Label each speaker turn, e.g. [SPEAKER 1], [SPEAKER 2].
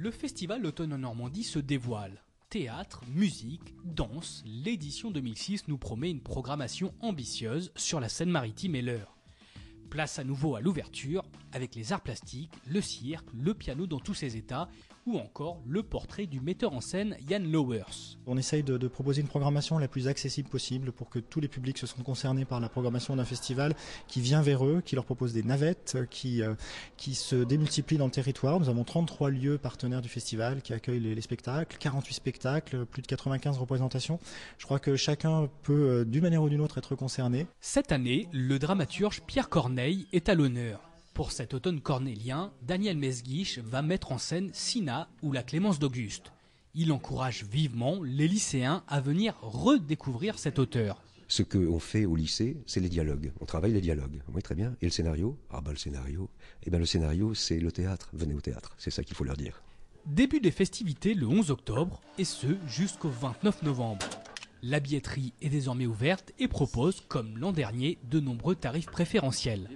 [SPEAKER 1] Le festival Automne en Normandie se dévoile. Théâtre, musique, danse, l'édition 2006 nous promet une programmation ambitieuse sur la scène maritime et l'heure. Place à nouveau à l'ouverture, avec les arts plastiques, le cirque, le piano dans tous ses états, ou encore le portrait du metteur en scène Yann Lowers. On essaye
[SPEAKER 2] de, proposer une programmation la plus accessible possible pour que tous les publics se sentent concernés par la programmation d'un festival qui vient vers eux, qui leur propose des navettes, euh, qui, euh, qui se démultiplient dans le territoire. Nous avons 33 lieux partenaires du festival qui accueillent les, les spectacles, 48 spectacles, euh, plus de 95 représentations. Je crois que chacun peut, d'une manière ou d'une autre, être concerné.
[SPEAKER 1] Cette année, le dramaturge Pierre Cornet est à l'honneur. Pour cet automne cornélien, Daniel Mesguich va mettre en scène Sina ou la Clémence d'Auguste. Il encourage vivement les lycéens à venir redécouvrir cet auteur.
[SPEAKER 3] Ce qu'on fait au lycée, c'est les dialogues. On travaille les dialogues. Oui, très bien. Et le scénario Ah bah, le scénario. Eh ben le scénario, c'est le théâtre. Venez au théâtre. C'est ça qu'il faut leur dire.
[SPEAKER 1] Début des festivités le 11 octobre et ce jusqu'au 29 novembre. La billetterie est désormais ouverte et propose, comme l'an dernier, de nombreux tarifs préférentiels.